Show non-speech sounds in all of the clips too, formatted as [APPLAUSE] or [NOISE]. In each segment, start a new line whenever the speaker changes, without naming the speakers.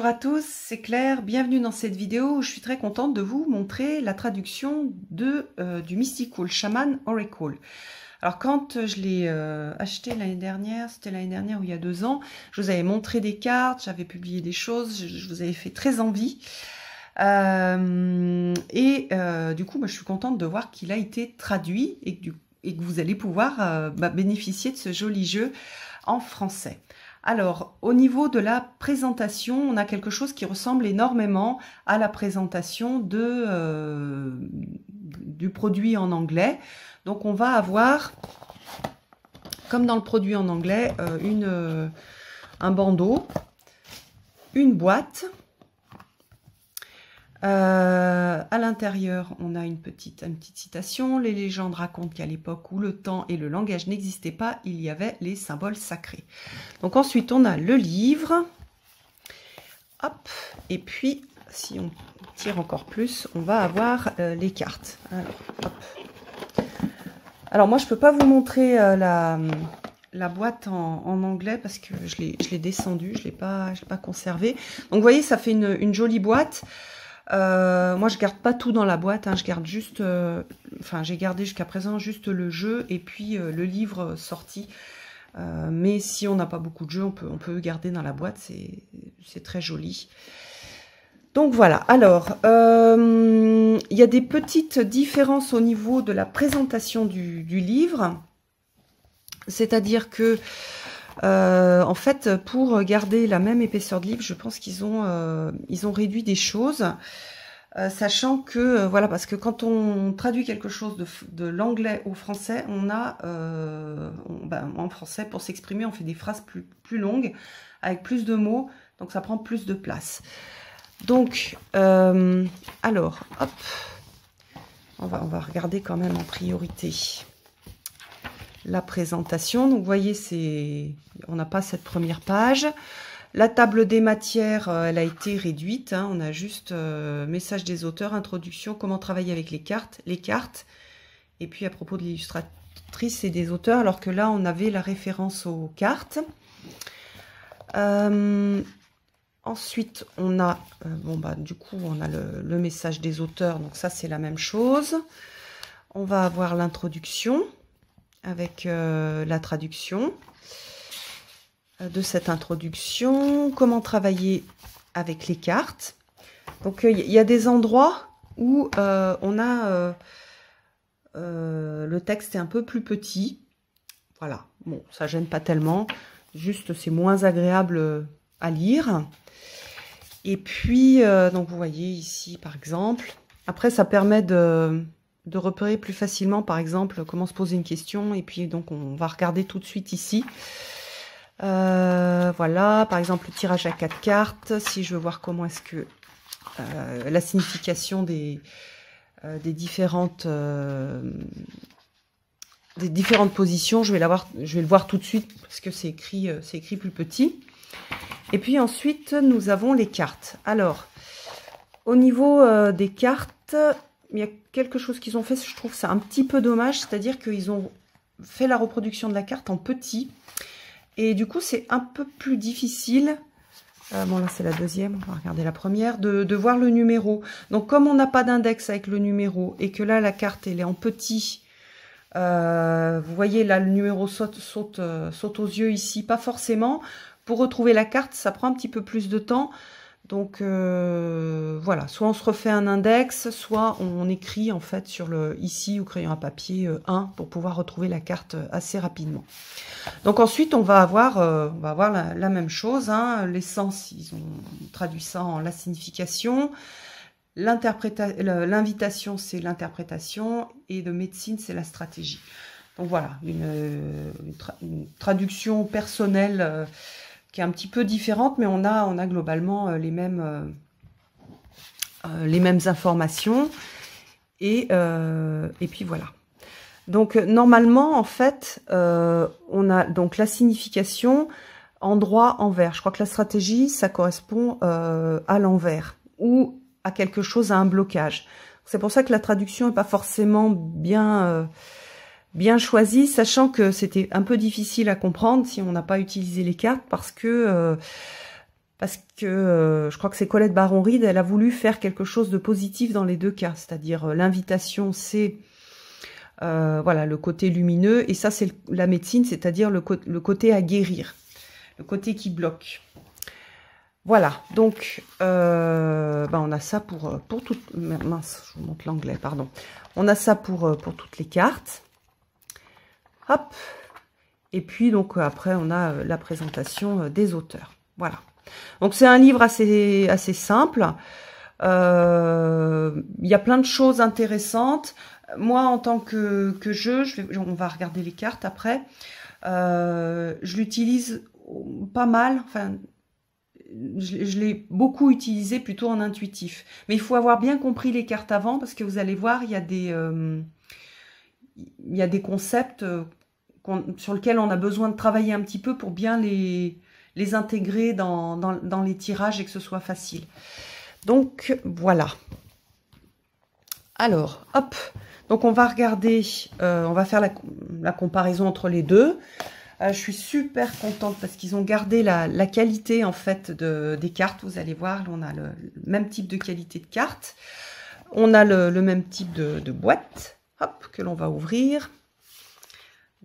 Bonjour à tous, c'est Claire, bienvenue dans cette vidéo où je suis très contente de vous montrer la traduction de, euh, du Mystical Shaman Oracle. Alors quand euh, je l'ai euh, acheté l'année dernière, c'était l'année dernière ou il y a deux ans, je vous avais montré des cartes, j'avais publié des choses, je, vous avais fait très envie. et du coup, je suis contente de voir qu'il a été traduit et que, vous allez pouvoir bah, bénéficier de ce joli jeu en français. Alors, au niveau de la présentation, on a quelque chose qui ressemble énormément à la présentation euh, du produit en anglais. Donc, on va avoir, comme dans le produit en anglais, euh, euh, un bandeau, une boîte, euh, à l'intérieur, on a une petite, petite citation. Les légendes racontent qu'à l'époque où le temps et le langage n'existaient pas, il y avait les symboles sacrés. Donc ensuite, on a le livre. Hop, et puis, si on tire encore plus, on va avoir euh, les cartes. Alors, moi, je ne peux pas vous montrer euh, la, boîte en, anglais parce que je l'ai descendue, je ne l'ai pas, conservée. Donc vous voyez, ça fait une jolie boîte. Euh, moi, je garde pas tout dans la boîte. Hein. je garde juste, euh, enfin, j'ai gardé jusqu'à présent juste le jeu et puis euh, le livre sorti. mais si on n'a pas beaucoup de jeux, on peut, on peut garder dans la boîte. C'est très joli. Donc voilà. Alors, il y a des petites différences au niveau de la présentation du livre. C'est-à-dire que euh, en fait, pour garder la même épaisseur de livre, je pense qu'ils ont, euh, ils ont réduit des choses, euh, sachant que, voilà, parce que quand on traduit quelque chose de, l'anglais au français, on a, ben, en français, pour s'exprimer, on fait des phrases plus, plus longues, avec plus de mots, donc ça prend plus de place. Donc, alors, hop, on va, on va regarder quand même en priorité la présentation. Donc, vous voyez, c'est, on n'a pas cette première page. La table des matières, euh, elle a été réduite. Hein. On a juste euh, message des auteurs, introduction, comment travailler avec les cartes, les cartes. Et puis à propos de l'illustratrice et des auteurs, alors que là, on avait la référence aux cartes. Euh, ensuite, on a, bon bah, du coup, on a le message des auteurs. Donc ça, c'est la même chose. On va avoir l'introduction avec euh, la traduction euh, de cette introduction, comment travailler avec les cartes. Donc il euh, y a des endroits où on a le texte est un peu plus petit. Voilà, bon, ça gêne pas tellement, juste c'est moins agréable à lire. Et puis, donc vous voyez ici par exemple, après ça permet de, de repérer plus facilement, par exemple, comment se poser une question. Et puis, donc, on va regarder tout de suite ici. Euh, voilà, par exemple, le tirage à quatre cartes. Si je veux voir comment est-ce que euh, la signification des, euh, des différentes des différentes positions, je vais, l'avoir je vais le voir tout de suite parce que c'est écrit, c'est écrit plus petit. Et puis ensuite, nous avons les cartes. Alors, au niveau des cartes, il y a quelque chose qu'ils ont fait, je trouve ça un petit peu dommage, c'est-à-dire qu'ils ont fait la reproduction de la carte en petit, et du coup c'est un peu plus difficile, euh, bon là c'est la deuxième, on va regarder la première, de, voir le numéro. Donc comme on n'a pas d'index avec le numéro, et que là la carte elle est en petit, euh, vous voyez là le numéro saute, saute, euh, saute aux yeux ici, pas forcément, pour retrouver la carte ça prend un petit peu plus de temps, donc euh, voilà, soit on se refait un index, soit on écrit en fait sur le ici ou crayon à papier 1 euh, pour pouvoir retrouver la carte euh, assez rapidement. Donc ensuite on va avoir, on va avoir la, même chose, hein, l'essence, ils ont traduit ça en la signification, l'invitation c'est l'interprétation et de médecine c'est la stratégie. Donc voilà, une, traduction personnelle est un petit peu différente, mais on a, on a globalement euh, les mêmes, euh, euh, les mêmes informations. Et, et puis voilà. Donc normalement, en fait, on a donc la signification endroit envers. Je crois que la stratégie, ça correspond à l'envers ou à quelque chose, à un blocage. C'est pour ça que la traduction n'est pas forcément bien, bien choisi, sachant que c'était un peu difficile à comprendre si on n'a pas utilisé les cartes parce que euh, parce que euh, je crois que c'est Colette Baron ride elle a voulu faire quelque chose de positif dans les deux cas, c'est-à-dire euh, l'invitation c'est voilà le côté lumineux et ça c'est la médecine, c'est-à-dire le, le, côté à guérir, le côté qui bloque. Voilà, donc ben, on a ça pour pour toutes mince, je vous montre l'anglais, pardon. On a ça pour pour toutes les cartes. Et puis, donc, euh, après, on a euh, la présentation euh, des auteurs. Voilà. Donc, c'est un livre assez, assez simple. Il y a plein de choses intéressantes. Moi, en tant que, jeu, je on va regarder les cartes après. je l'utilise pas mal. Enfin, je, l'ai beaucoup utilisé plutôt en intuitif. Mais il faut avoir bien compris les cartes avant parce que vous allez voir, il y a des, il y a des concepts sur lequel on a besoin de travailler un petit peu pour bien les, les intégrer dans, les tirages et que ce soit facile. Donc voilà. Alors, hop. Donc on va regarder, euh, on va faire la, comparaison entre les deux. Euh, je suis super contente parce qu'ils ont gardé la, qualité en fait de, des cartes. Vous allez voir, on a le, même type de qualité de carte. On a le, même type de, de boîte hop, que l'on va ouvrir.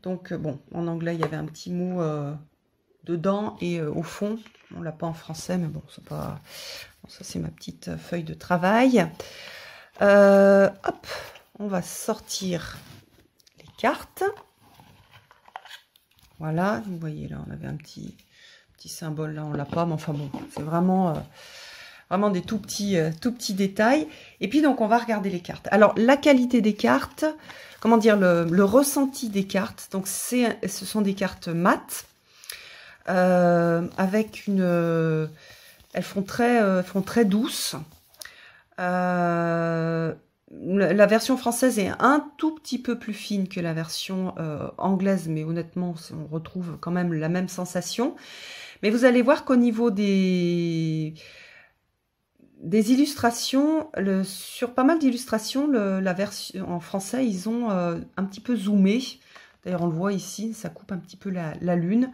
Donc, euh, bon, en anglais, il y avait un petit mot euh, dedans et euh, au fond. On l'a pas en français, mais bon, c'est pas... ça, c'est ma petite feuille de travail. hop, on va sortir les cartes. Voilà, vous voyez là, on avait un petit, petit symbole, là, on l'a pas, mais enfin bon, c'est vraiment... Vraiment des tout petits, euh, tout petits détails. Et puis donc on va regarder les cartes. Alors la qualité des cartes, comment dire, le, le ressenti des cartes. Donc c'est, ce sont des cartes mates. Euh, avec une... Euh, elles font très, font très douces. la version française est un tout petit peu plus fine que la version anglaise, mais honnêtement, on retrouve quand même la même sensation. Mais vous allez voir qu'au niveau des, des illustrations, le, sur pas mal d'illustrations, la version en français, ils ont euh, un petit peu zoomé. D'ailleurs, on le voit ici, ça coupe un petit peu la, lune.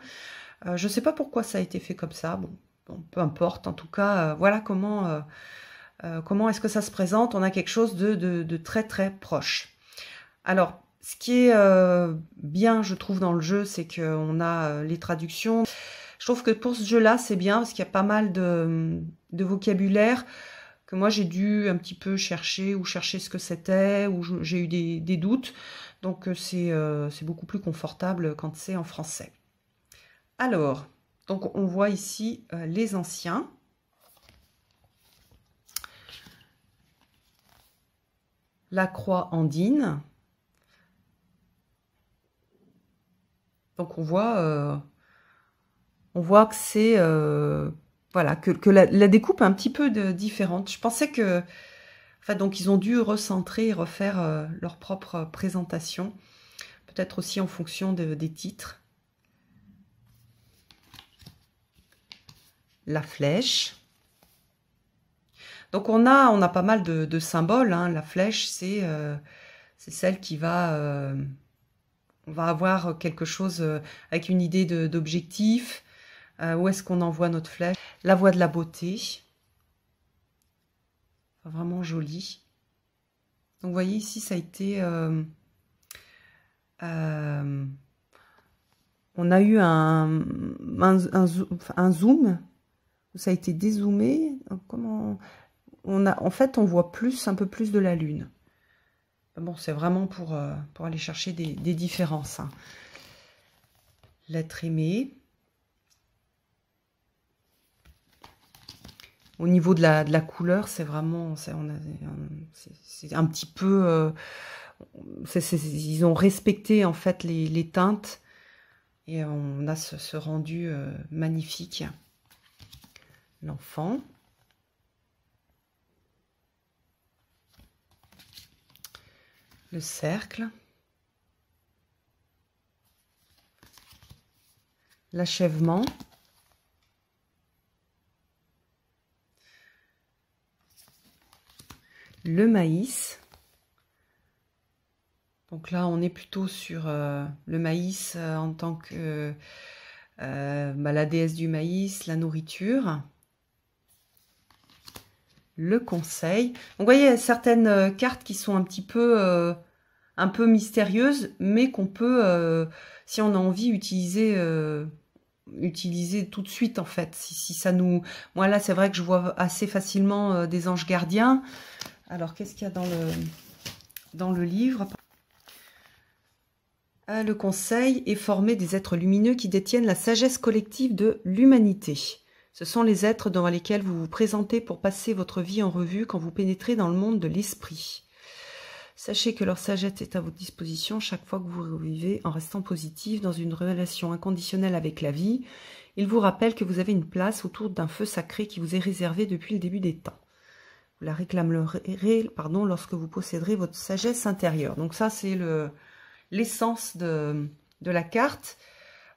Euh, je ne sais pas pourquoi ça a été fait comme ça. Bon, peu importe. En tout cas, euh, voilà comment, comment est-ce que ça se présente. On a quelque chose de, de très très proche. Alors, ce qui est bien, je trouve, dans le jeu, c'est qu'on a les traductions. Je trouve que pour ce jeu-là, c'est bien parce qu'il y a pas mal de, vocabulaire que moi j'ai dû un petit peu chercher ou chercher ce que c'était, ou j'ai eu des, doutes. Donc euh, euh, c'est beaucoup plus confortable quand c'est en français. Alors, donc on voit ici euh, les anciens. La croix andine. Donc on voit on voit que c'est euh, voilà que, la, découpe est un petit peu différente. Je pensais que enfin donc ils ont dû recentrer et refaire euh, leur propre présentation, peut-être aussi en fonction des titres. La flèche. Donc on a on a pas mal de, symboles. Hein. La flèche c'est euh, c'est celle qui va on va avoir quelque chose avec une idée d'objectif, euh, où est-ce qu'on envoie notre flèche La voie de la beauté. vraiment jolie. Donc vous voyez ici, ça a été... Euh, euh, on a eu un, zoom, ça a été dézoomé. Comment on a, En fait, on voit plus, un peu plus de la Lune. Bon, c'est vraiment pour, pour aller chercher des, des différences. Hein. L'être aimé. au niveau de la, couleur, c'est vraiment, c'est un petit peu, euh, ils ont respecté en fait les, teintes et on a ce, rendu euh, magnifique. L'enfant. Le cercle. L'achèvement. le maïs. Donc là, on est plutôt sur euh, le maïs euh, en tant que euh, bah, la déesse du maïs, la nourriture, le conseil. vous voyez certaines cartes qui sont un petit peu, un peu mystérieuses, mais qu'on peut, si on a envie, utiliser utiliser tout de suite en fait si, ça nous moi là c'est vrai que je vois assez facilement des anges gardiens alors, qu'est-ce qu'il y a dans le, dans le livre ah, Le conseil est formé des êtres lumineux qui détiennent la sagesse collective de l'humanité. Ce sont les êtres devant lesquels vous vous présentez pour passer votre vie en revue quand vous pénétrez dans le monde de l'esprit. Sachez que leur sagesse est à votre disposition chaque fois que vous revivez en restant positif dans une relation inconditionnelle avec la vie. Ils vous rappellent que vous avez une place autour d'un feu sacré qui vous est réservé depuis le début des temps. Vous la réclamerez pardon, lorsque vous posséderez votre sagesse intérieure. Donc ça, c'est l'essence de, la carte.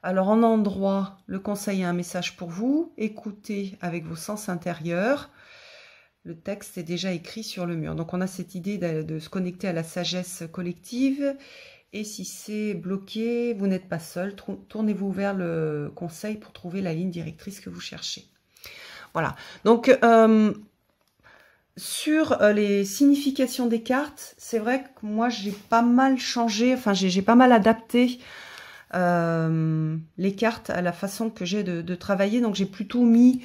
Alors en endroit, le conseil a un message pour vous. Écoutez avec vos sens intérieurs. Le texte est déjà écrit sur le mur. Donc on a cette idée de, se connecter à la sagesse collective. Et si c'est bloqué, vous n'êtes pas seul. Tournez-vous vers le conseil pour trouver la ligne directrice que vous cherchez. Voilà. Donc euh, sur euh, les significations des cartes, c'est vrai que moi j'ai pas mal changé, enfin j'ai pas mal adapté euh, les cartes à la façon que j'ai de, travailler. Donc j'ai plutôt mis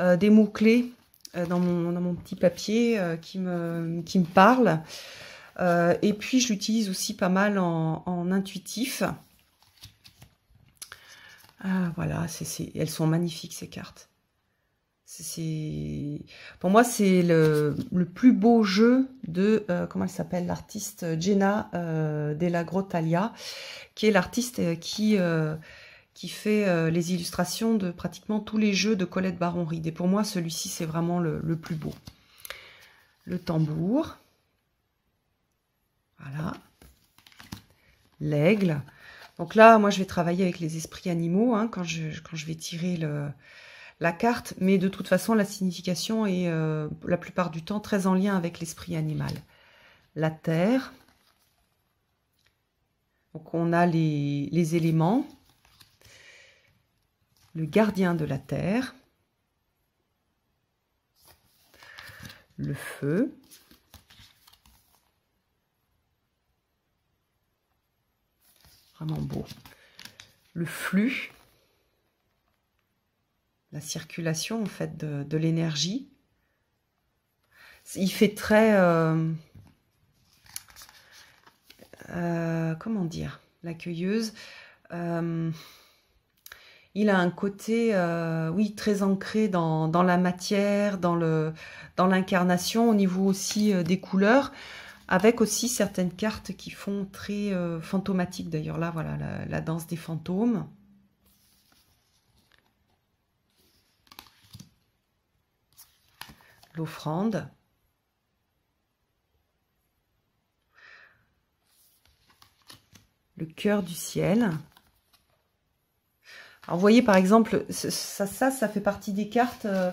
euh, des mots-clés dans mon, mon, petit papier qui, me, qui me parle. et puis je l'utilise aussi pas mal en, intuitif. Ah, voilà, elles sont magnifiques ces cartes pour moi c'est le, plus beau jeu de euh, comment elle s'appelle l'artiste Jenna euh, Della Grotalia qui est l'artiste euh, qui qui fait les illustrations de pratiquement tous les jeux de Colette Baron ride et pour moi celui-ci c'est vraiment le, plus beau le tambour voilà l'aigle donc là moi je vais travailler avec les esprits animaux hein, quand je quand je vais tirer le la carte, mais de toute façon, la signification est euh, la plupart du temps très en lien avec l'esprit animal. La terre. Donc on a les, les éléments. Le gardien de la terre. Le feu. Vraiment beau. Le flux la circulation en fait de, l'énergie. Il fait très... Euh, euh, comment dire L'accueilleuse. Euh, il a un côté, oui, très ancré dans, la matière, dans le dans l'incarnation, au niveau aussi des couleurs, avec aussi certaines cartes qui font très fantomatique. D'ailleurs, là, voilà, la danse des fantômes. offrande Le cœur du ciel. Alors, par exemple, ça, ça, ça fait partie des cartes... Euh,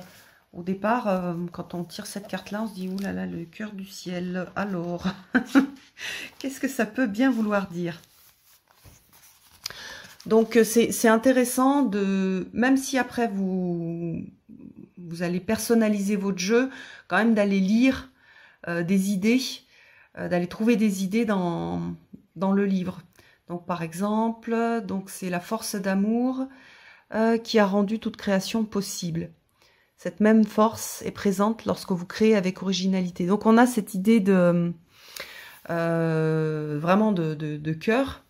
au départ, euh, quand on tire cette carte-là, on se dit « Ouh là là, le cœur du ciel, alors [LAUGHS] !» Qu'est-ce que ça peut bien vouloir dire Donc, euh, c'est intéressant de... Même si après, vous, vous allez personnaliser votre jeu, quand même d'aller lire euh, des idées, euh, d'aller trouver des idées dans, dans le livre. Donc par exemple, donc c'est la force d'amour euh, qui a rendu toute création possible. Cette même force est présente lorsque vous créez avec originalité. Donc on a cette idée de vraiment de, de cœur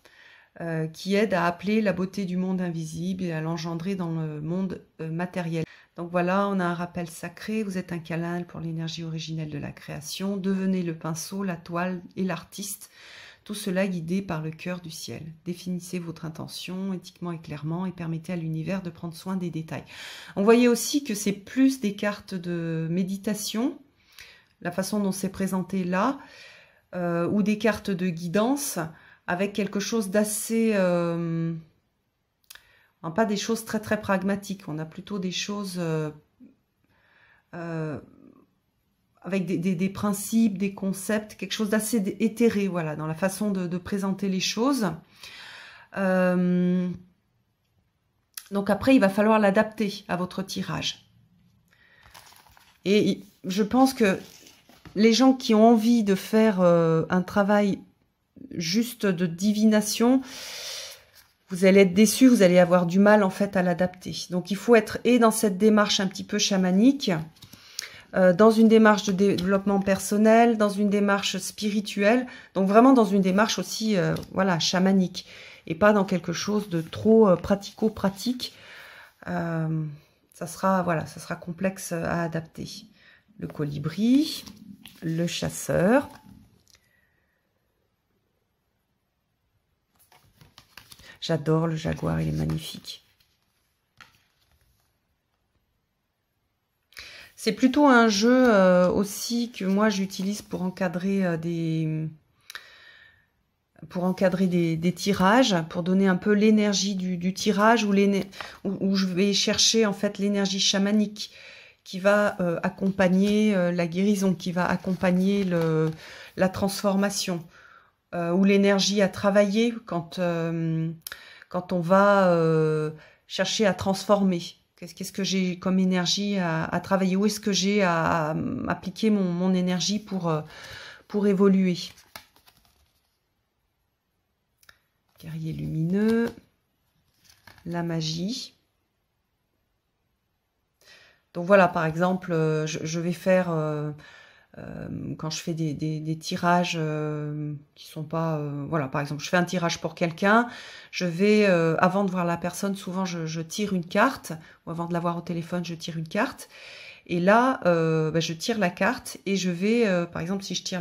qui aide à appeler la beauté du monde invisible et à l'engendrer dans le monde matériel. Donc voilà, on a un rappel sacré, vous êtes un câlin pour l'énergie originelle de la création, devenez le pinceau, la toile et l'artiste, tout cela guidé par le cœur du ciel. Définissez votre intention éthiquement et clairement et permettez à l'univers de prendre soin des détails. On voyait aussi que c'est plus des cartes de méditation, la façon dont c'est présenté là, euh, ou des cartes de guidance avec quelque chose d'assez... Euh, Hein, pas des choses très très pragmatiques. On a plutôt des choses euh, euh, avec des, principes, des concepts, quelque chose d'assez éthéré, voilà, dans la façon de, présenter les choses. Euh, donc après, il va falloir l'adapter à votre tirage. Et je pense que les gens qui ont envie de faire un travail juste de divination, vous allez être déçu, vous allez avoir du mal en fait à l'adapter. Donc il faut être et dans cette démarche un petit peu chamanique, euh, dans une démarche de développement personnel, dans une démarche spirituelle, donc vraiment dans une démarche aussi euh, voilà chamanique et pas dans quelque chose de trop euh, pratico-pratique. ça sera voilà, ça sera complexe à adapter. Le colibri, le chasseur, J'adore le jaguar, il est magnifique. C'est plutôt un jeu euh, aussi que moi j'utilise pour encadrer euh, des pour encadrer des, tirages, pour donner un peu l'énergie du, tirage où, je vais chercher en fait l'énergie chamanique qui va euh, accompagner la guérison, qui va accompagner la transformation. Euh, ou l'énergie à travailler quand, euh, quand on va euh, chercher à transformer Qu'est-ce que j'ai comme énergie à, travailler Où est-ce que j'ai à, appliquer mon, énergie pour, pour évoluer Guerrier lumineux, la magie. Donc voilà, par exemple, je, vais faire... Euh, quand je fais des, tirages euh, qui sont pas euh, voilà par exemple je fais un tirage pour quelqu'un je vais avant de voir la personne souvent je, tire une carte ou avant de la voir au téléphone je tire une carte et là bah, je tire la carte et je vais par exemple si je tire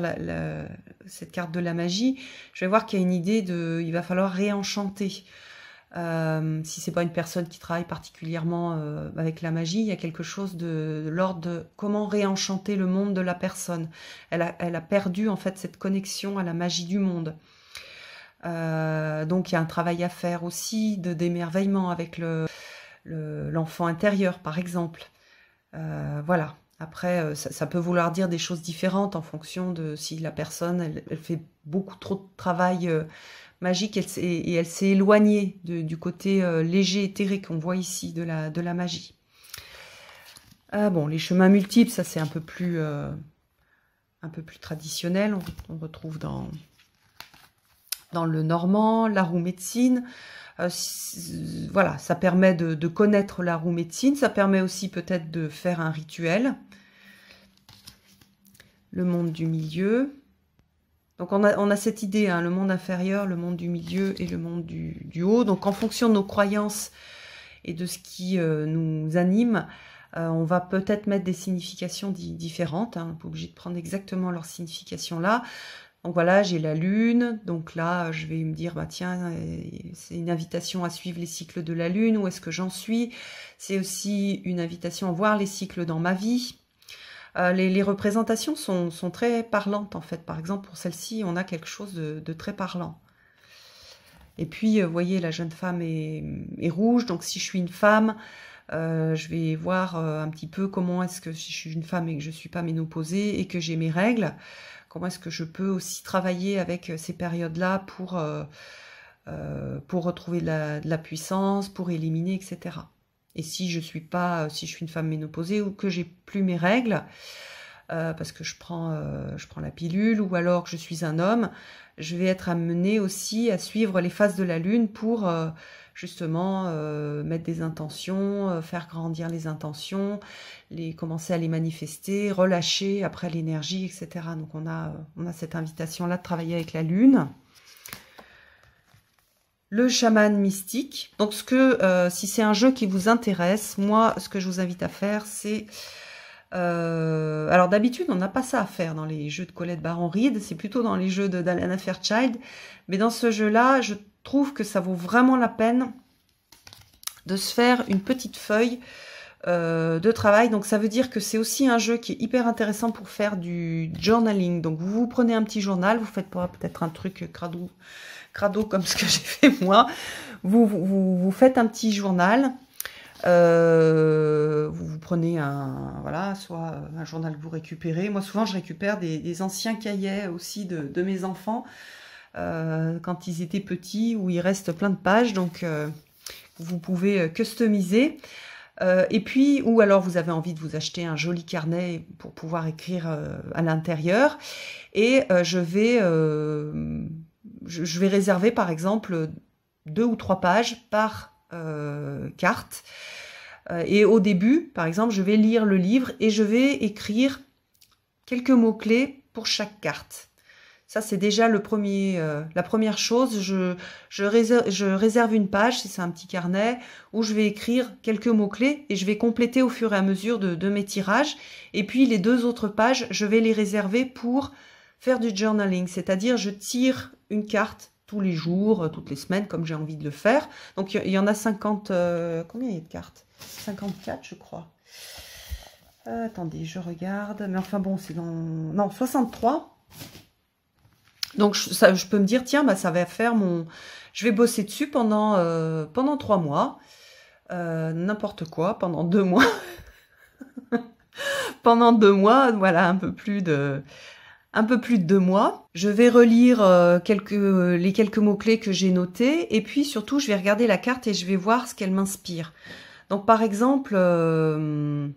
cette carte de la magie je vais voir qu'il y a une idée de il va falloir réenchanter si euh, si c'est pas une personne qui travaille particulièrement euh, avec la magie, il y a quelque chose de, l'ordre de comment réenchanter le monde de la personne. Elle a, perdu en fait cette connexion à la magie du monde. Euh, donc il y a un travail à faire aussi de d'émerveillement avec l'enfant intérieur par exemple. voilà. Après, ça, peut vouloir dire des choses différentes en fonction de si la personne elle fait beaucoup trop de travail magique et elle s'est éloignée du côté euh, léger, éthéré qu'on voit ici de la, de la magie. Ah bon, les chemins multiples, ça c'est un peu plus euh, un peu plus traditionnel. On, retrouve dans dans le normand, la roue médecine. Euh, voilà, ça permet de, connaître la roue médecine. Ça permet aussi peut-être de faire un rituel. Le monde du milieu. Donc on a, on a cette idée, hein, le monde inférieur, le monde du milieu et le monde du, du, haut. Donc en fonction de nos croyances et de ce qui euh, nous anime, euh, on va peut-être mettre des significations différentes. Hein, on n'est obligé de prendre exactement leur signification là. Donc voilà, j'ai la lune, donc là je vais me dire, bah tiens, euh, c'est une invitation à suivre les cycles de la lune, où est-ce que j'en suis C'est aussi une invitation à voir les cycles dans ma vie, euh, les, représentations sont, très parlantes en fait. Par exemple, pour celle-ci, on a quelque chose de, très parlant. Et puis, vous euh, voyez, la jeune femme est, rouge. Donc, si je suis une femme, euh, je vais voir un petit peu comment est-ce que si je suis une femme et que je ne suis pas ménopausée et que j'ai mes règles, comment est-ce que je peux aussi travailler avec ces périodes-là pour, pour retrouver de la puissance, pour éliminer, etc et si je suis pas, euh, si je suis une femme ménopausée ou que j'ai plus mes règles, euh, parce que euh, je prends, la pilule ou alors que je suis un homme, je vais être amenée aussi à suivre les phases de la lune pour justement mettre des intentions, faire grandir les intentions, les commencer à les manifester, relâcher après l'énergie, etc. Donc on a, on a cette invitation là de travailler avec la lune le chaman mystique. Donc ce que euh, si c'est un jeu qui vous intéresse, moi ce que je vous invite à faire c'est euh, alors d'habitude on n'a pas ça à faire dans les jeux de Colette Baron Reed, c'est plutôt dans les jeux d'Alana Fairchild, mais dans ce jeu-là, je trouve que ça vaut vraiment la peine de se faire une petite feuille euh, de travail. Donc ça veut dire que c'est aussi un jeu qui est hyper intéressant pour faire du journaling. Donc vous, vous prenez un petit journal, vous faites peut-être un truc cradou crado comme ce que j'ai fait moi, vous, vous, faites un petit journal. Euh, vous, vous, prenez un voilà soit un journal que vous récupérez moi souvent je récupère des, anciens cahiers aussi de, mes enfants euh, quand ils étaient petits où il reste plein de pages donc euh, vous pouvez customiser et puis ou alors vous avez envie de vous acheter un joli carnet pour pouvoir écrire à l'intérieur et je vais je, vais réserver par exemple deux ou trois pages par euh, carte. Euh, et au début, par exemple, je vais lire le livre et je vais écrire quelques mots-clés pour chaque carte. Ça, c'est déjà le premier, euh, la première chose. Je, je, réserve, une page, c'est un petit carnet, où je vais écrire quelques mots-clés et je vais compléter au fur et à mesure de, mes tirages. Et puis, les deux autres pages, je vais les réserver pour faire du journaling, c'est-à-dire je tire une carte tous les jours, euh, toutes les semaines, comme j'ai envie de le faire. Donc, il y en a 50... Euh, combien il y a de cartes 54, je crois. Euh, attendez, je regarde. Mais enfin, bon, c'est dans... Non, 63. Donc, je, peux me dire, tiens, bah, ça va faire mon... Je vais bosser dessus pendant, pendant 3 mois. N'importe quoi, pendant 2 mois. [LAUGHS] pendant 2 mois, voilà, un peu plus de un peu plus de deux mois. Je vais relire euh, quelques, les quelques mots-clés que j'ai notés et puis surtout je vais regarder la carte et je vais voir ce qu'elle m'inspire. Donc par exemple, euh,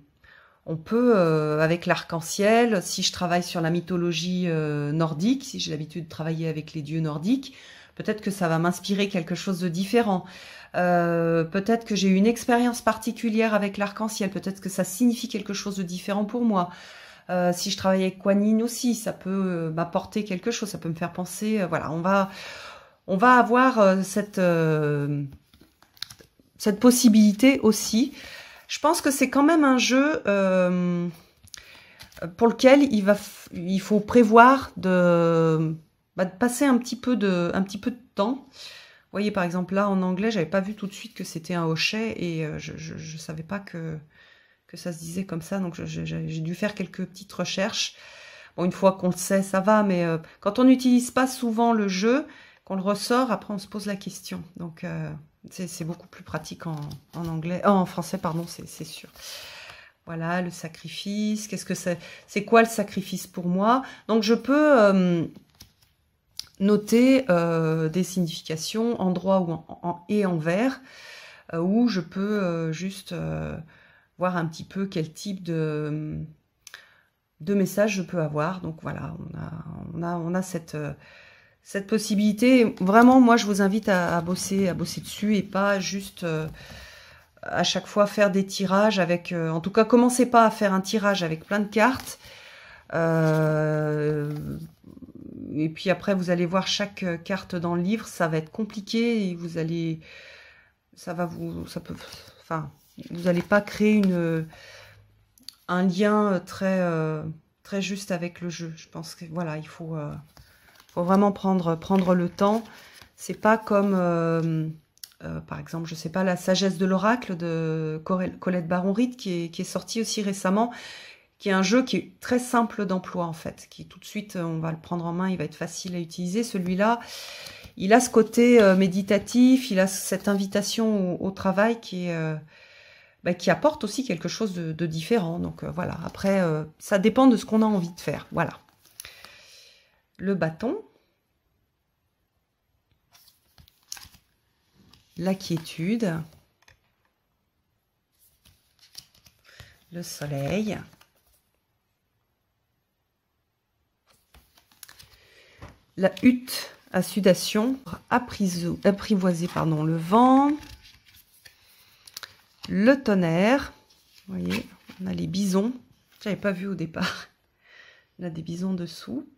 on peut, euh, avec l'arc-en-ciel, si je travaille sur la mythologie nordique, si j'ai l'habitude de travailler avec les dieux nordiques, peut-être que ça va m'inspirer quelque chose de différent. peut-être que j'ai une expérience particulière avec l'arc-en-ciel, peut-être que ça signifie quelque chose de différent pour moi. Euh, si je travaille avec Kuan aussi, ça peut euh, m'apporter quelque chose, ça peut me faire penser. Euh, voilà, on va, on va avoir cette, cette possibilité aussi. Je pense que c'est quand même un jeu pour lequel il, va il faut prévoir bah, de, passer un petit peu de, un petit peu de temps. Vous voyez, par exemple, là, en anglais, j'avais pas vu tout de suite que c'était un hochet et je ne savais pas que que ça se disait comme ça, donc j'ai dû faire quelques petites recherches. Bon, une fois qu'on le sait, ça va, mais euh, quand on n'utilise pas souvent le jeu, qu'on le ressort, après on se pose la question. Donc euh, c'est beaucoup plus pratique en, anglais, en français, pardon, c'est sûr. Voilà, le sacrifice, qu'est-ce que c'est C'est quoi le sacrifice pour moi Donc je peux euh, noter des significations en droit ou en, et en vert, où je peux juste un petit peu quel type de, de message je peux avoir. Donc voilà, on a, on a, on a cette, euh, cette possibilité. Vraiment, moi, je vous invite à, bosser, à bosser dessus et pas juste euh, à chaque fois faire des tirages avec. Euh, en tout cas, commencez pas à faire un tirage avec plein de cartes. et puis après, vous allez voir chaque carte dans le livre, ça va être compliqué et vous allez, ça va vous, ça peut, enfin, vous n'allez pas créer une, euh, un lien euh, très, euh, très juste avec le jeu. Je pense que voilà, il faut, vraiment prendre, prendre le temps. C'est pas comme, par exemple, je sais pas, la sagesse de l'oracle de Colette Baron-Ride qui est, qui sortie aussi récemment, qui est un jeu qui est très simple d'emploi en fait, qui tout de suite, on va le prendre en main, il va être facile à utiliser. Celui-là, il a ce côté méditatif, il a cette invitation au travail qui est, bah, qui apporte aussi quelque chose de, différent. Donc euh, voilà, après, euh, ça dépend de ce qu'on a envie de faire. Voilà. Le bâton. La quiétude. Le soleil. La hutte à sudation, apprivoiser pardon, le vent, le tonnerre. Vous voyez, on a les bisons. J'avais pas vu au départ. On a des bisons dessous.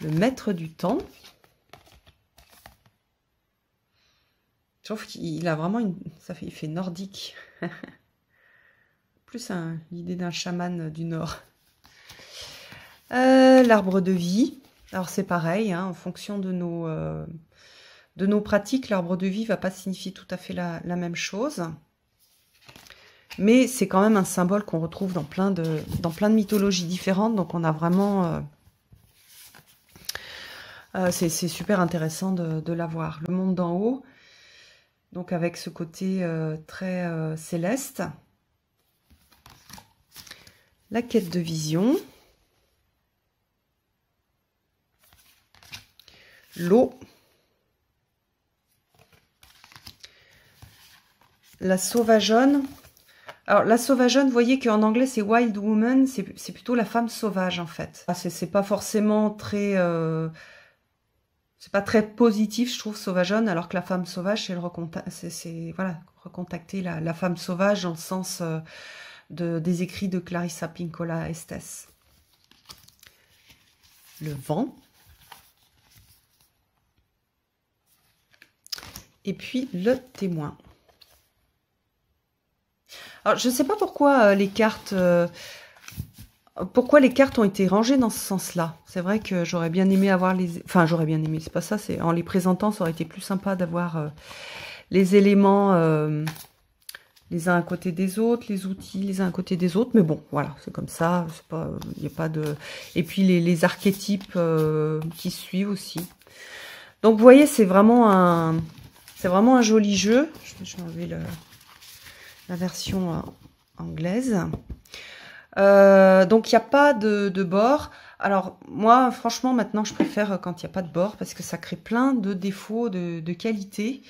Le maître du temps. Je trouve qu'il a vraiment une. Ça fait, il nordique. [LAUGHS] Plus l'idée d'un chaman du Nord. Euh, l'arbre de vie. Alors c'est pareil, hein, en fonction de nos, euh, de nos pratiques, l'arbre de vie va pas signifier tout à fait la, même chose. Mais c'est quand même un symbole qu'on retrouve dans plein, de, dans plein de mythologies différentes, donc on a vraiment... Euh, euh, c'est super intéressant de, de l'avoir. Le monde d'en haut, donc avec ce côté très céleste. La quête de vision. l'eau, la sauvageonne. Alors la sauvageonne, vous voyez qu'en anglais c'est wild woman, c'est plutôt la femme sauvage en fait. Ah, c'est pas forcément très... Euh, c'est pas très positif je trouve sauvageonne, alors que la femme sauvage c'est voilà, recontacter la, femme sauvage dans le sens euh, de, des écrits de Clarissa Pinkola Estes. Le vent. et puis le témoin. Alors, je ne sais pas pourquoi euh, les cartes, euh, pourquoi les cartes ont été rangées dans ce sens-là. C'est vrai que j'aurais bien aimé avoir les, enfin j'aurais bien aimé, c'est pas ça, c'est en les présentant, ça aurait été plus sympa d'avoir euh, les éléments les uns à côté des autres, les outils les uns à côté des autres. Mais bon, voilà, c'est comme ça, pas, il n'y a pas de, et puis les archétypes qui suivent aussi. Donc vous voyez, c'est vraiment un, c'est vraiment un joli jeu. Je vais enlever la version euh, anglaise. Euh, donc, il n'y a pas de, bord. Alors, moi, franchement, maintenant, je préfère quand il n'y a pas de bord parce que ça crée plein de défauts de, qualité.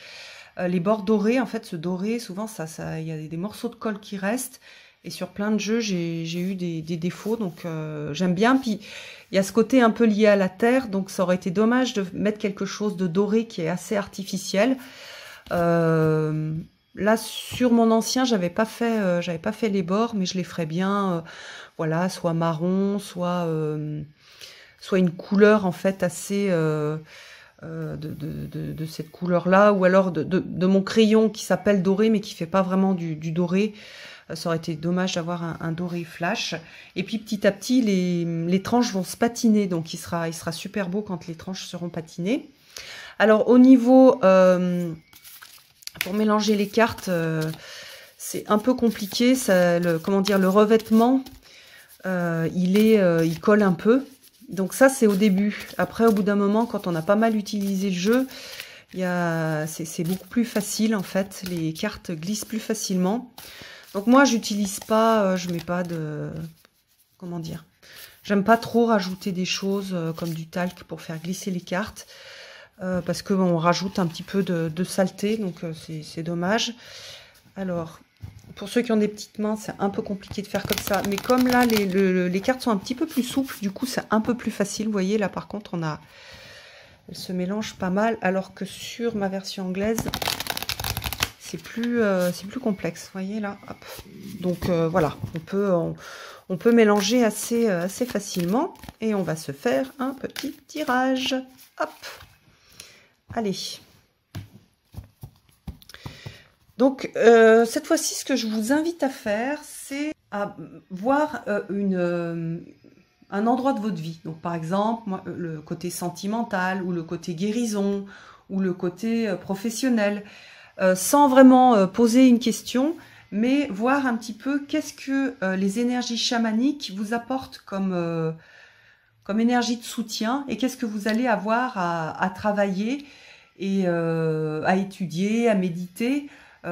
Euh, les bords dorés, en fait, ce doré, souvent, ça, il y a des morceaux de colle qui restent. Et sur plein de jeux, j'ai eu des, défauts, donc euh, j'aime bien. Puis il y a ce côté un peu lié à la terre, donc ça aurait été dommage de mettre quelque chose de doré qui est assez artificiel. Euh, là, sur mon ancien, j'avais pas fait, euh, j'avais pas fait les bords, mais je les ferais bien, voilà, soit marron, soit soit une couleur en fait assez de, cette couleur-là, ou alors de, mon crayon qui s'appelle doré, mais qui fait pas vraiment du doré. Euh, ça aurait été dommage d'avoir un, doré flash. Et puis petit à petit, les, tranches vont se patiner, donc il sera, il sera super beau quand les tranches seront patinées. Alors au niveau, euh, pour mélanger les cartes, euh, c'est un peu compliqué, le, comment dire, le revêtement, il, est, il colle un peu. Donc ça, c'est au début. Après, au bout d'un moment, quand on a pas mal utilisé le jeu, c'est beaucoup plus facile en fait. Les cartes glissent plus facilement. Donc moi, j'utilise pas, euh, je mets pas de... Comment dire J'aime pas trop rajouter des choses euh, comme du talc pour faire glisser les cartes. Euh, parce qu'on rajoute un petit peu de, saleté, donc c'est dommage. Alors, pour ceux qui ont des petites mains, c'est un peu compliqué de faire comme ça. Mais comme là, les, les cartes sont un petit peu plus souples, du coup, c'est un peu plus facile. Vous voyez, là, par contre, on a... Elles se mélangent pas mal, alors que sur ma version anglaise, c'est plus, euh, c'est plus complexe. voyez là Donc euh, voilà, on peut, on, peut mélanger assez, euh, assez facilement. Et on va se faire un petit tirage. Hop Allez donc cette fois-ci, ce que je vous invite à faire, c'est à voir une, un endroit de votre vie. Donc par exemple, le côté sentimental ou le côté guérison ou le côté professionnel. Euh, sans vraiment euh, poser une question, mais voir un petit peu qu'est-ce que euh, les énergies chamaniques vous apportent comme, comme énergie de soutien et qu'est-ce que vous allez avoir à, travailler et à étudier, à méditer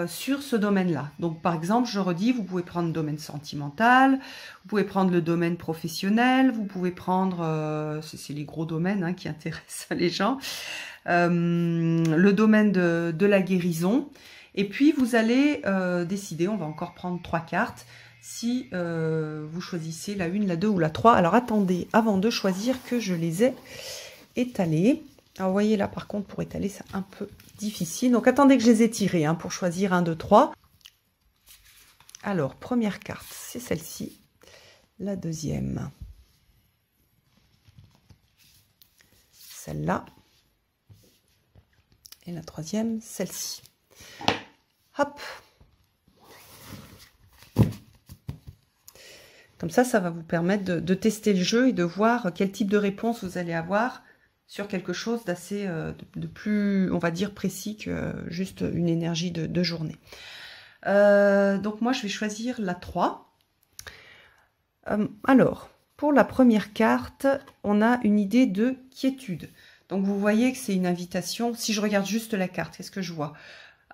sur ce domaine-là. Donc par exemple, je redis, vous pouvez prendre le domaine sentimental, vous pouvez prendre le domaine professionnel, vous pouvez prendre, c'est les gros domaines hein, qui [LAUGHS] intéressent les gens, euh, le domaine de, la guérison. Et puis vous allez euh, décider, on va encore prendre trois cartes, si euh, vous choisissez la une, la deux ou la 3. Alors attendez, avant de choisir que je les ai étalées. Alors ah, vous voyez là par contre pour étaler c'est un peu difficile. Donc attendez que je les ai tirées hein, pour choisir un, 2, 3. Alors première carte c'est celle-ci. La deuxième. Celle-là. Et la troisième, celle-ci. Hop Comme ça, ça va vous permettre de, tester le jeu et de voir quel type de réponse vous allez avoir sur quelque chose d'assez, euh, de, plus, on va dire, précis que juste une énergie de, journée. Euh, donc moi, je vais choisir la 3. Euh, alors, pour la première carte, on a une idée de quiétude. Donc vous voyez que c'est une invitation, si je regarde juste la carte, qu'est-ce que je vois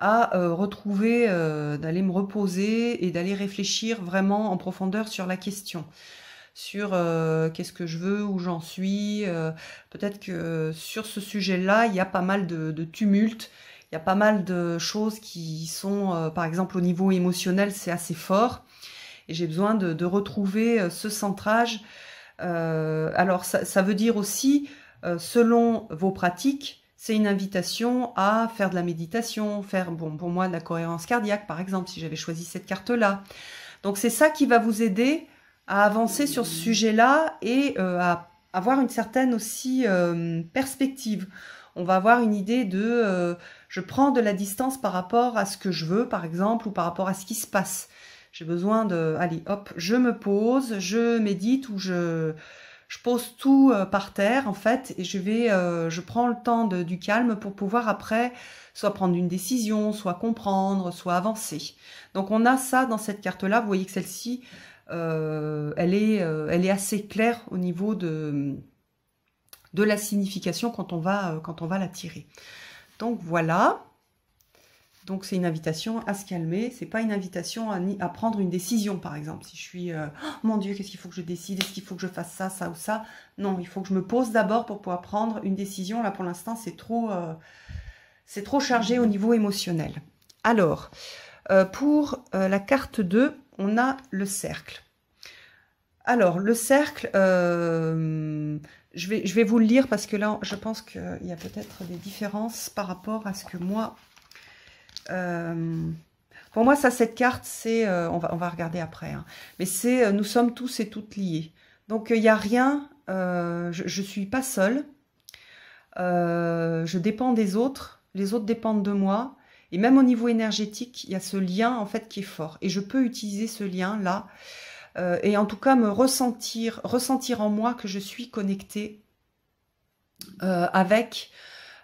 à euh, retrouver, euh, d'aller me reposer et d'aller réfléchir vraiment en profondeur sur la question, sur euh, qu'est-ce que je veux, où j'en suis. Peut-être que sur ce sujet-là, il y a pas mal de, de tumultes, il y a pas mal de choses qui sont, par exemple au niveau émotionnel, c'est assez fort. Et j'ai besoin de, retrouver ce centrage. alors ça, veut dire aussi euh, selon vos pratiques, c'est une invitation à faire de la méditation, faire, bon, pour moi, de la cohérence cardiaque, par exemple, si j'avais choisi cette carte-là. Donc c'est ça qui va vous aider à avancer sur ce sujet-là et euh, à avoir une certaine aussi euh, perspective. On va avoir une idée de je prends de la distance par rapport à ce que je veux, par exemple, ou par rapport à ce qui se passe. J'ai besoin de, allez, hop, je me pose, je médite ou je, je pose tout euh, par terre en fait et je vais, euh, je prends le temps du calme pour pouvoir après soit prendre une décision, soit comprendre, soit avancer. Donc on a ça dans cette carte-là. Vous voyez que celle-ci, euh, elle est, elle est assez claire au niveau de de la signification quand on va quand on va la tirer. Donc voilà. Donc c'est une invitation à se calmer, c'est pas une invitation à, prendre une décision par exemple. Si je suis euh, oh, mon dieu, qu'est-ce qu'il faut que je décide Est-ce qu'il faut que je fasse ça, ça ou ça Non, il faut que je me pose d'abord pour pouvoir prendre une décision. Là pour l'instant, c'est trop euh, c'est trop chargé au niveau émotionnel. Alors, euh, pour la carte 2, on a le cercle. Alors, le cercle, je vais, je vais, vous le lire parce que là, je pense qu'il y a peut-être des différences par rapport à ce que moi, euh, pour moi, ça, cette carte, c'est, euh, on, va, on va regarder après, hein. mais c'est euh, nous sommes tous et toutes liés. Donc, il n'y a rien, je ne suis pas seule, je dépends des autres, les autres dépendent de moi, et même au niveau énergétique, il y a ce lien, en fait, qui est fort. Et je peux utiliser ce lien-là, et en tout cas, me ressentir, ressentir en moi que je suis connectée avec,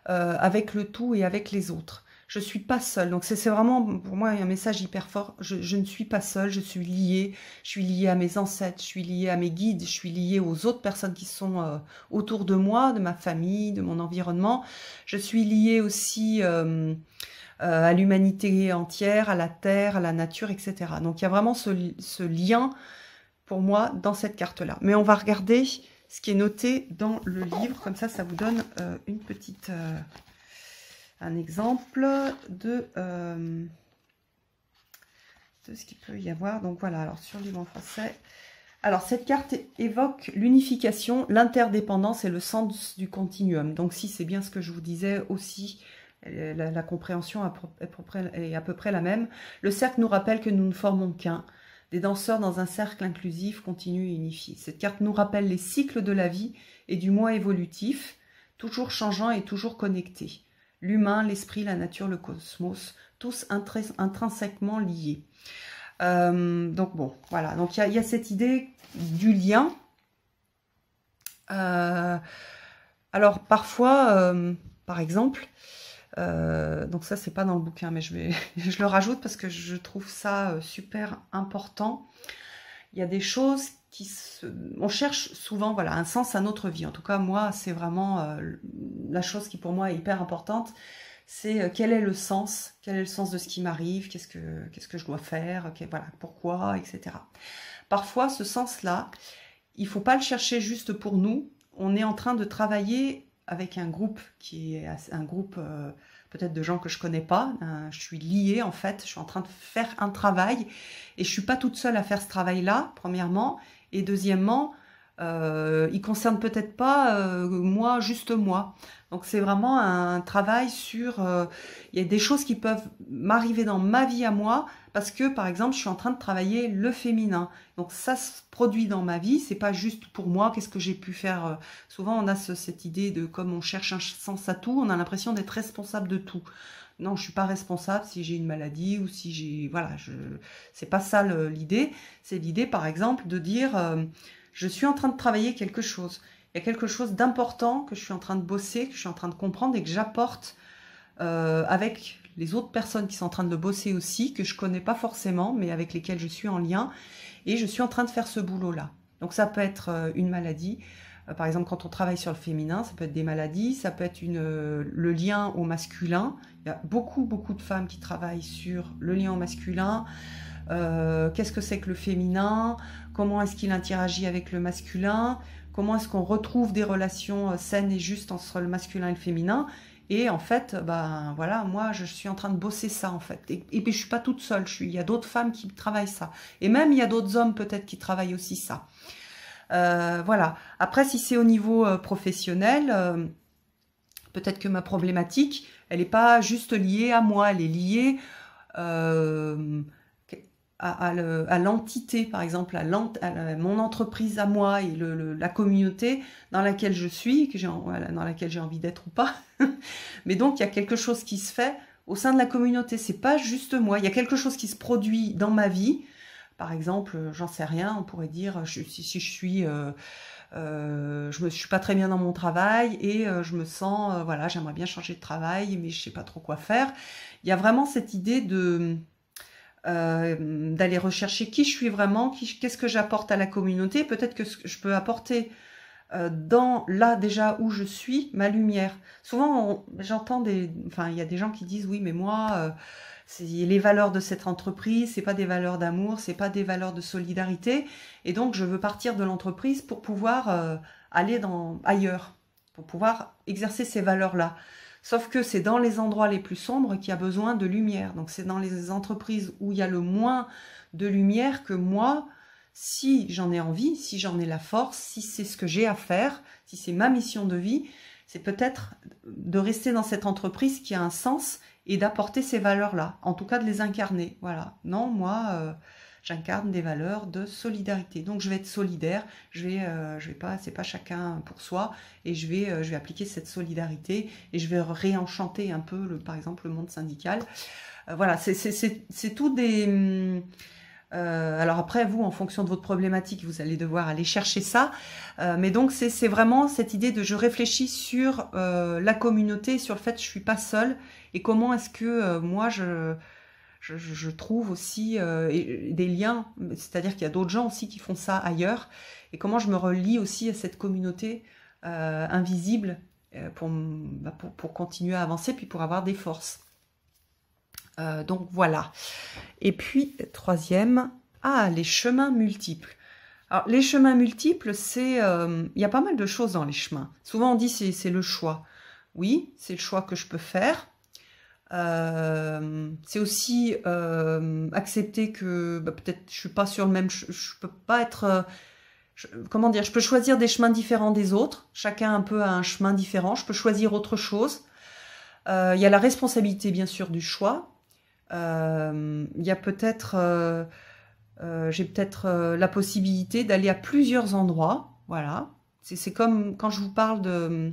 avec le tout et avec les autres je suis pas seule. Donc c'est vraiment pour moi un message hyper fort. Je, ne suis pas seule, je suis liée. Je suis liée à mes ancêtres, je suis liée à mes guides, je suis liée aux autres personnes qui sont euh, autour de moi, de ma famille, de mon environnement. Je suis liée aussi euh, euh, à l'humanité entière, à la terre, à la nature, etc. Donc il y a vraiment ce lien pour moi dans cette carte-là. Mais on va regarder ce qui est noté dans le livre, comme ça, ça vous donne une petite un exemple euh, de, ce qu'il peut y avoir. Donc voilà, alors sur le livre en français. Alors cette carte évoque l'unification, l'interdépendance et le sens du continuum. Donc si c'est bien ce que je vous disais aussi la, la, compréhension est à peu près la même. Le cercle nous rappelle que nous ne formons qu'un. Des danseurs dans un cercle inclusif, continu et unifié. Cette carte nous rappelle les cycles de la vie et du moi évolutif, toujours changeant et toujours connecté l'humain, l'esprit, la nature, le cosmos, tous intrinsèquement liés. Euh, donc bon, voilà, donc il y, a cette idée du lien. Euh, alors parfois, euh, par exemple, donc ça c'est pas dans le bouquin, mais je, vais, [LAUGHS] je le rajoute parce que je trouve ça super important. Il y a des choses on cherche souvent voilà un sens à notre vie. En tout cas, moi, c'est vraiment euh, la chose qui pour moi est hyper importante. C'est euh, quel est le sens, quel est le sens de ce qui m'arrive, qu'est-ce que que je dois faire, voilà pourquoi, etc. Parfois, ce sens-là, il ne faut pas le chercher juste pour nous. On est en train de travailler avec un groupe qui est un groupe euh, peut-être de gens que je connais pas. je suis liée en fait, je suis en train de faire un travail et je ne suis pas toute seule à faire ce travail-là, premièrement. Et deuxièmement, euh, il concerne peut-être pas euh, moi, juste moi. Donc c'est vraiment un travail sur. Euh, il y a des choses qui peuvent m'arriver dans ma vie à moi parce que par exemple je suis en train de travailler le féminin. Donc ça se produit dans ma vie. C'est pas juste pour moi. Qu'est-ce que j'ai pu faire euh? Souvent on a cette idée de comme on cherche un sens à tout, on a l'impression d'être responsable de tout non, je suis pas responsable si j'ai une maladie ou si j'ai voilà, je c'est pas ça l'idée, c'est l'idée par exemple de dire euh, je suis en train de travailler quelque chose. Il y a quelque chose d'important que je suis en train de bosser, que je suis en train de comprendre et que j'apporte euh, avec les autres personnes qui sont en train de bosser aussi, que je connais pas forcément, mais avec lesquelles je suis en lien, et je suis en train de faire ce boulot-là. Donc ça peut être euh, une maladie, euh, par exemple, quand on travaille sur le féminin, ça peut être des maladies, ça peut être euh, le lien au masculin. Il y a beaucoup, beaucoup de femmes qui travaillent sur le lien au masculin. Euh, qu'est-ce que c'est que le féminin Comment est-ce qu'il interagit avec le masculin Comment est-ce qu'on retrouve des relations saines et justes entre le masculin et le féminin et en fait, ben, voilà, moi je suis en train de bosser ça en fait. Et, et puis je suis pas toute seule, il y a d'autres femmes qui travaillent ça. Et même il y a d'autres hommes peut-être qui travaillent aussi ça. Euh, voilà. Après, si c'est au niveau euh, professionnel, euh, peut-être que ma problématique, elle n'est pas juste liée à moi, elle est liée à, l'entité, par exemple, à, mon entreprise à moi et la communauté dans laquelle je suis, dans laquelle j'ai envie d'être ou pas. [LAUGHS] Mais donc, il y a quelque chose qui se fait au sein de la communauté. C'est pas juste moi. Il y a quelque chose qui se produit dans ma vie par exemple, euh, j'en sais rien, on pourrait dire je, si, je suis, euh, euh, je me suis pas très bien dans mon travail et je me sens, voilà, j'aimerais bien changer de travail, mais je sais pas trop quoi faire. Il y a vraiment cette idée de d'aller rechercher qui je suis vraiment, qu'est-ce que j'apporte à la communauté. Peut-être que je peux apporter dans là déjà où je suis ma lumière. Souvent, j'entends des, enfin, il y a des gens qui disent oui, mais moi les valeurs de cette entreprise, c'est pas des valeurs d'amour, c'est pas des valeurs de solidarité. Et donc, je veux partir de l'entreprise pour pouvoir euh, aller dans, ailleurs, pour pouvoir exercer ces valeurs-là. Sauf que c'est dans les endroits les plus sombres qu'il y a besoin de lumière. Donc, c'est dans les entreprises où il y a le moins de lumière que moi, si j'en ai envie, si j'en ai la force, si c'est ce que j'ai à faire, si c'est ma mission de vie, c'est peut-être de rester dans cette entreprise qui a un sens et d'apporter ces valeurs-là, en tout cas de les incarner. Voilà. Non, moi, euh, j'incarne des valeurs de solidarité. Donc je vais être solidaire, je vais, euh, je vais pas, c'est pas chacun pour soi, et je vais, euh, je vais appliquer cette solidarité et je vais réenchanter un peu, le, par exemple, le monde syndical. voilà, c'est tout des. Hum, alors après, vous, en fonction de votre problématique, vous allez devoir aller chercher ça. mais donc, c'est vraiment cette idée de je réfléchis sur la communauté, sur le fait que je suis pas seule et comment est-ce que euh, moi je, trouve aussi euh, des liens, c'est-à-dire qu'il y a d'autres gens aussi qui font ça ailleurs, et comment je me relie aussi à cette communauté euh, invisible bah, pour, continuer à avancer, puis pour avoir des forces. donc voilà. Et puis, troisième, ah, les chemins multiples. Alors, les chemins multiples, c'est. Il y a pas mal de choses dans les chemins. Souvent, on dit c'est le choix. Oui, c'est le choix que je peux faire. Euh, c'est aussi euh, accepter que bah, peut-être je suis pas sur le même, je, peux pas être, euh, comment dire, je peux choisir des chemins différents des autres. Chacun un peu a un chemin différent. Je peux choisir autre chose. Il y a la responsabilité bien sûr du choix. Il y a peut-être, j'ai peut-être la possibilité d'aller à plusieurs endroits. Voilà. C'est comme quand je vous parle de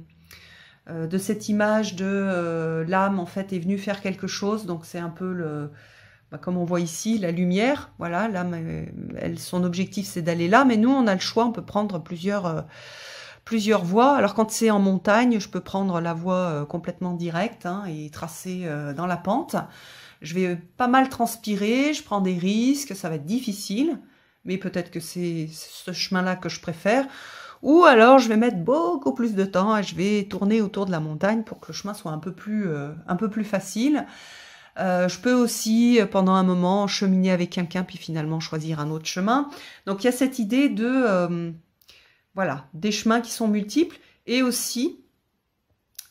euh, de cette image de euh, l'âme en fait est venue faire quelque chose. Donc c'est un peu le, bah, comme on voit ici, la lumière. Voilà, l'âme, euh, elle, son objectif c'est d'aller là, mais nous on a le choix, on peut prendre plusieurs plusieurs voies. Alors quand c'est en montagne, je peux prendre la voie complètement directe hein, et tracer dans la pente. Je vais pas mal transpirer, je prends des risques, ça va être difficile, mais peut-être que c'est ce chemin-là que je préfère. Ou alors je vais mettre beaucoup plus de temps et je vais tourner autour de la montagne pour que le chemin soit un peu plus, euh, un peu plus facile. Euh, je peux aussi euh, pendant un moment cheminer avec quelqu'un puis finalement choisir un autre chemin. Donc il y a cette idée de voilà des chemins qui sont multiples et aussi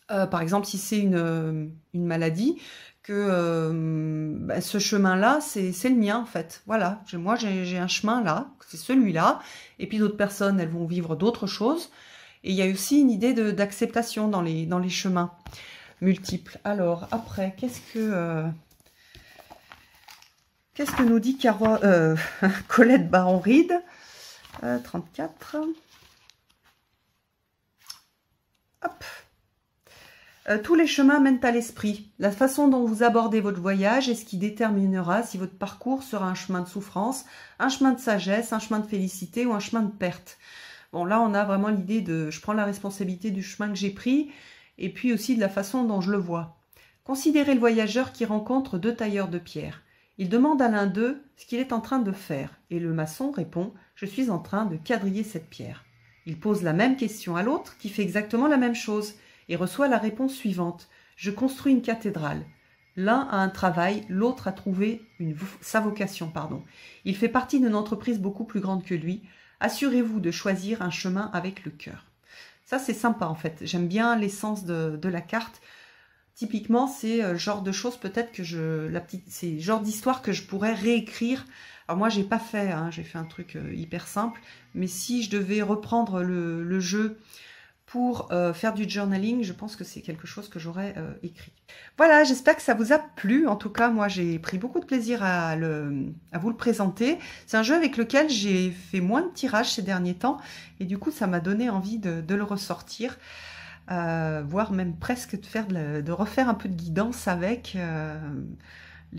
par exemple si c'est une maladie, que euh, bah, ce chemin-là, c'est le mien en fait. Voilà, moi j'ai un chemin là, c'est celui-là. Et puis d'autres personnes, elles vont vivre d'autres choses. Et il y a aussi une idée d'acceptation dans les, dans les chemins multiples. Alors après, qu'est-ce que... Euh, qu'est-ce que nous dit Caro, euh, [LAUGHS] Colette Baron-Ride 34. Hop. Euh, tous les chemins mènent à l'esprit. La façon dont vous abordez votre voyage est ce qui déterminera si votre parcours sera un chemin de souffrance, un chemin de sagesse, un chemin de félicité ou un chemin de perte. Bon, là, on a vraiment l'idée de je prends la responsabilité du chemin que j'ai pris et puis aussi de la façon dont je le vois. Considérez le voyageur qui rencontre deux tailleurs de pierre. Il demande à l'un d'eux ce qu'il est en train de faire et le maçon répond Je suis en train de quadriller cette pierre. Il pose la même question à l'autre qui fait exactement la même chose et reçoit la réponse suivante Je construis une cathédrale. L'un a un travail, l'autre a trouvé sa vocation. Pardon. Il fait partie d'une entreprise beaucoup plus grande que lui. Assurez-vous de choisir un chemin avec le cœur. Ça, c'est sympa en fait. J'aime bien l'essence de, la carte. Typiquement, c'est euh, genre de choses peut-être que je... La petite, c'est genre d'histoire que je pourrais réécrire. Alors moi, j'ai pas fait, hein. j'ai fait un truc euh, hyper simple. Mais si je devais reprendre le jeu pour euh, faire du journaling, je pense que c'est quelque chose que j'aurais euh, écrit. Voilà, j'espère que ça vous a plu. En tout cas, moi, j'ai pris beaucoup de plaisir à, vous le présenter. C'est un jeu avec lequel j'ai fait moins de tirages ces derniers temps, et du coup, ça m'a donné envie de, le ressortir, euh, voire même presque de, faire de, refaire un peu de guidance avec. toutes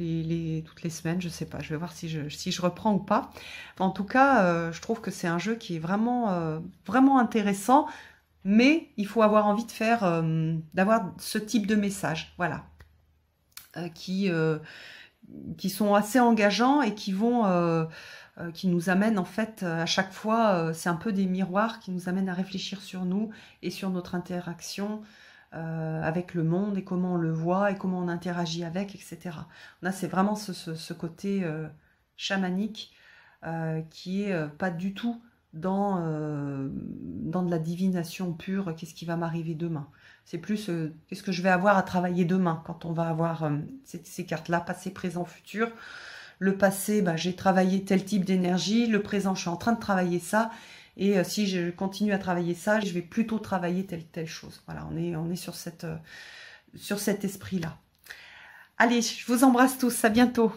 les semaines, je sais pas, je vais voir si je, si je reprends ou pas. En tout cas, je trouve que c'est un jeu qui est vraiment, vraiment intéressant mais il faut avoir envie de faire, euh, d'avoir ce type de message, voilà, euh, euh, qui, sont assez engageants et qui vont, qui nous amènent en fait à chaque fois, c'est un peu des miroirs qui nous amènent à réfléchir sur nous et sur notre interaction. avec le monde et comment on le voit et comment on interagit avec, etc. Là, c'est vraiment ce, ce côté chamanique qui est pas du tout dans, euh, dans de la divination pure, qu'est-ce qui va m'arriver demain. C'est plus euh, qu'est-ce que je vais avoir à travailler demain quand on va avoir euh, ces, cartes-là, passé, présent, futur. Le passé, bah, j'ai travaillé tel type d'énergie, le présent, je suis en train de travailler ça. Et si je continue à travailler ça, je vais plutôt travailler telle telle chose. Voilà, on est, on est sur, cette, sur cet esprit-là. Allez, je vous embrasse tous, à bientôt.